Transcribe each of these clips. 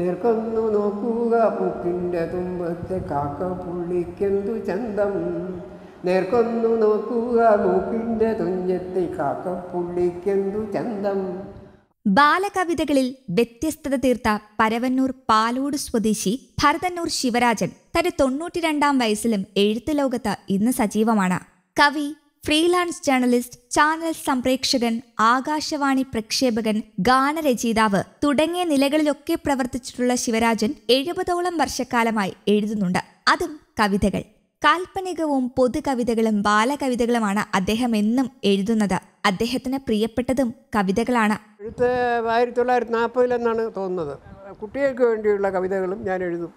നേർക്കൊന്നു നോക്കുക പൂക്കിൻ്റെ തുമ്പത്തെ കാക്ക പുള്ളിക്കെന്തു ചന്തം നേർക്കൊന്നു നോക്കുക പൂക്കിൻ്റെ തുഞ്ചത്തെ കാക്ക പുള്ളിക്കെന്തു ചന്തം ബാലകവിതകളിൽ വ്യത്യസ്തത തീർത്ത പരവന്നൂർ പാലോട് സ്വദേശി ഭരതന്നൂർ ശിവരാജൻ തന്റെ തൊണ്ണൂറ്റിരണ്ടാം വയസ്സിലും എഴുത്തു ലോകത്ത് ഇന്ന് സജീവമാണ് കവി ഫ്രീലാൻസ് ജേർണലിസ്റ്റ് ചാനൽ സംപ്രേക്ഷകൻ ആകാശവാണി പ്രക്ഷേപകൻ ഗാനരചയിതാവ് തുടങ്ങിയ നിലകളിലൊക്കെ പ്രവർത്തിച്ചിട്ടുള്ള ശിവരാജൻ എഴുപതോളം വർഷക്കാലമായി എഴുതുന്നുണ്ട് അതും കവിതകൾ കാൽപ്പനികവും പൊതുകവിതകളും ബാലകവിതകളുമാണ് അദ്ദേഹം എന്നും എഴുതുന്നത് അദ്ദേഹത്തിന് പ്രിയപ്പെട്ടതും കവിതകളാണ് ആയിരത്തി തൊള്ളായിരത്തി നാൽപ്പതിലെന്നാണ് തോന്നുന്നത് കുട്ടികൾക്ക് വേണ്ടിയുള്ള കവിതകളും ഞാൻ എഴുതും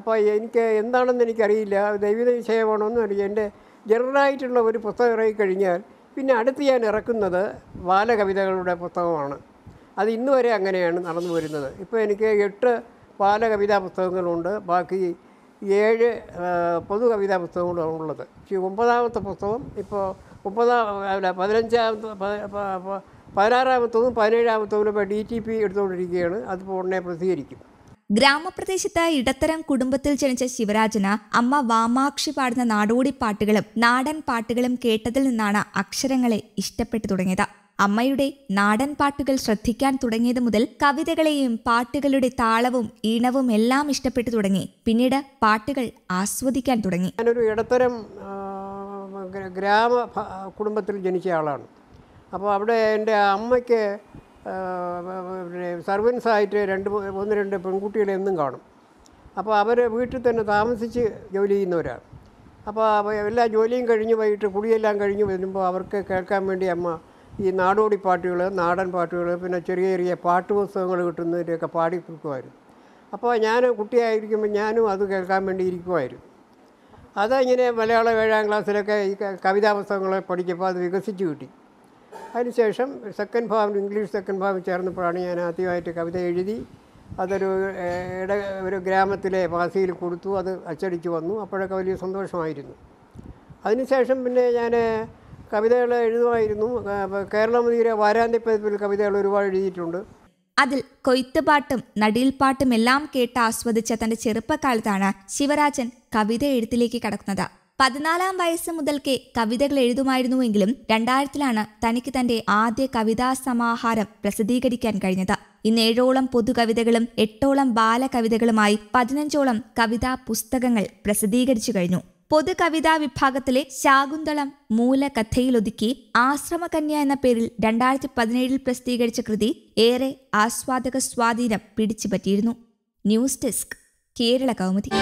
അപ്പോൾ എനിക്ക് എന്താണെന്ന് എനിക്കറിയില്ല ദൈവിക വിഷയമാണോ അറിയില്ല എൻ്റെ ജനറലായിട്ടുള്ള ഒരു പുസ്തകം ഇറങ്ങിക്കഴിഞ്ഞാൽ കഴിഞ്ഞാൽ പിന്നെ അടുത്ത് ഞാൻ ഇറക്കുന്നത് ബാലകവിതകളുടെ പുസ്തകമാണ് അത് ഇന്ന് വരെ അങ്ങനെയാണ് നടന്നു വരുന്നത് ഇപ്പോൾ എനിക്ക് എട്ട് ബാലകവിതാ പുസ്തകങ്ങളുണ്ട് ബാക്കി ഏഴ് പൊതു കവിതാ പുസ്തകങ്ങളാണ് ഉള്ളത് പക്ഷേ ഒമ്പതാമത്തെ പുസ്തകം ഇപ്പോൾ ഒമ്പതാം അല്ല പതിനഞ്ചാമത്തെ പതിനാറാമത്തതും പതിനേഴാമത്തതും ഇപ്പോൾ ഡി ടി പി എടുത്തുകൊണ്ടിരിക്കുകയാണ് അതിപ്പോൾ ഉടനെ പ്രസിദ്ധീകരിക്കും ഗ്രാമപ്രദേശത്ത് ഇടത്തരം കുടുംബത്തിൽ ജനിച്ച ശിവരാജന് അമ്മ വാമാക്ഷി പാടുന്ന നാടോടി പാട്ടുകളും നാടൻ പാട്ടുകളും കേട്ടതിൽ നിന്നാണ് അക്ഷരങ്ങളെ ഇഷ്ടപ്പെട്ടു തുടങ്ങിയത് അമ്മയുടെ നാടൻ പാട്ടുകൾ ശ്രദ്ധിക്കാൻ തുടങ്ങിയത് മുതൽ കവിതകളെയും പാട്ടുകളുടെ താളവും ഈണവും എല്ലാം ഇഷ്ടപ്പെട്ടു തുടങ്ങി പിന്നീട് പാട്ടുകൾ ആസ്വദിക്കാൻ തുടങ്ങി ഞാനൊരു ഇടത്തരം ഗ്രാമ കുടുംബത്തിൽ ജനിച്ച ആളാണ് അപ്പോൾ അവിടെ എൻ്റെ അമ്മയ്ക്ക് പിന്നെ സർവൻസായിട്ട് രണ്ട് ഒന്ന് രണ്ട് പെൺകുട്ടികളെ എന്നും കാണും അപ്പോൾ അവർ വീട്ടിൽ തന്നെ താമസിച്ച് ജോലി ചെയ്യുന്നവരാണ് അപ്പോൾ എല്ലാ ജോലിയും കഴിഞ്ഞ് വൈകിട്ട് കുടിയെല്ലാം കഴിഞ്ഞ് വരുമ്പോൾ അവർക്ക് കേൾക്കാൻ വേണ്ടി അമ്മ ഈ നാടോടി പാട്ടുകൾ നാടൻ പാട്ടുകൾ പിന്നെ ചെറിയ ചെറിയ പാട്ട് പുസ്തകങ്ങൾ കിട്ടുന്നതിൻ്റെയൊക്കെ പാടി കൊടുക്കുമായിരുന്നു അപ്പോൾ ഞാൻ കുട്ടിയായിരിക്കുമ്പോൾ ഞാനും അത് കേൾക്കാൻ വേണ്ടി ഇരിക്കുമായിരുന്നു അതങ്ങനെ മലയാളം ഏഴാം ക്ലാസ്സിലൊക്കെ ഈ കവിതാ പുസ്തകങ്ങളെ പഠിച്ചപ്പോൾ അത് വികസിച്ച് കിട്ടി അതിനുശേഷം സെക്കൻഡ് ഭാവം ഇംഗ്ലീഷ് സെക്കൻഡ് ഭാവം ചേർന്നപ്പോഴാണ് ഞാൻ ആദ്യമായിട്ട് കവിത എഴുതി അതൊരു ഇട ഒരു ഗ്രാമത്തിലെ വാസിയിൽ കൊടുത്തു അത് അച്ചടിച്ചു വന്നു അപ്പോഴൊക്കെ വലിയ സന്തോഷമായിരുന്നു അതിനുശേഷം പിന്നെ ഞാൻ കവിതകൾ എഴുതുമായിരുന്നു കേരളമതിയുടെ വാരാന്ത്യപ്പതിപ്പിൽ കവിതകൾ ഒരുപാട് എഴുതിയിട്ടുണ്ട് അതിൽ കൊയ്ത്തുപാട്ടും നടിയിൽപ്പാട്ടും എല്ലാം കേട്ട് ആസ്വദിച്ച തന്റെ ചെറുപ്പക്കാലത്താണ് ശിവരാജൻ കവിത എഴുത്തിലേക്ക് കടക്കുന്നത് പതിനാലാം വയസ്സ് മുതൽക്കേ കവിതകൾ എഴുതുമായിരുന്നുവെങ്കിലും രണ്ടായിരത്തിലാണ് തനിക്ക് തന്റെ ആദ്യ കവിതാ സമാഹാരം പ്രസിദ്ധീകരിക്കാൻ കഴിഞ്ഞത് ഇന്ന് ഏഴോളം പൊതുകവിതകളും എട്ടോളം ബാലകവിതകളുമായി പതിനഞ്ചോളം കവിതാ പുസ്തകങ്ങൾ പ്രസിദ്ധീകരിച്ചു കഴിഞ്ഞു പൊതുകവിതാ വിഭാഗത്തിലെ ശാകുന്തളം മൂലകഥയിലൊതുക്കി ആശ്രമകന്യ എന്ന പേരിൽ രണ്ടായിരത്തി പതിനേഴിൽ പ്രസിദ്ധീകരിച്ച കൃതി ഏറെ ആസ്വാദക സ്വാധീനം പിടിച്ചുപറ്റിയിരുന്നു ന്യൂസ് ഡെസ്ക് കേരള കൗമുദി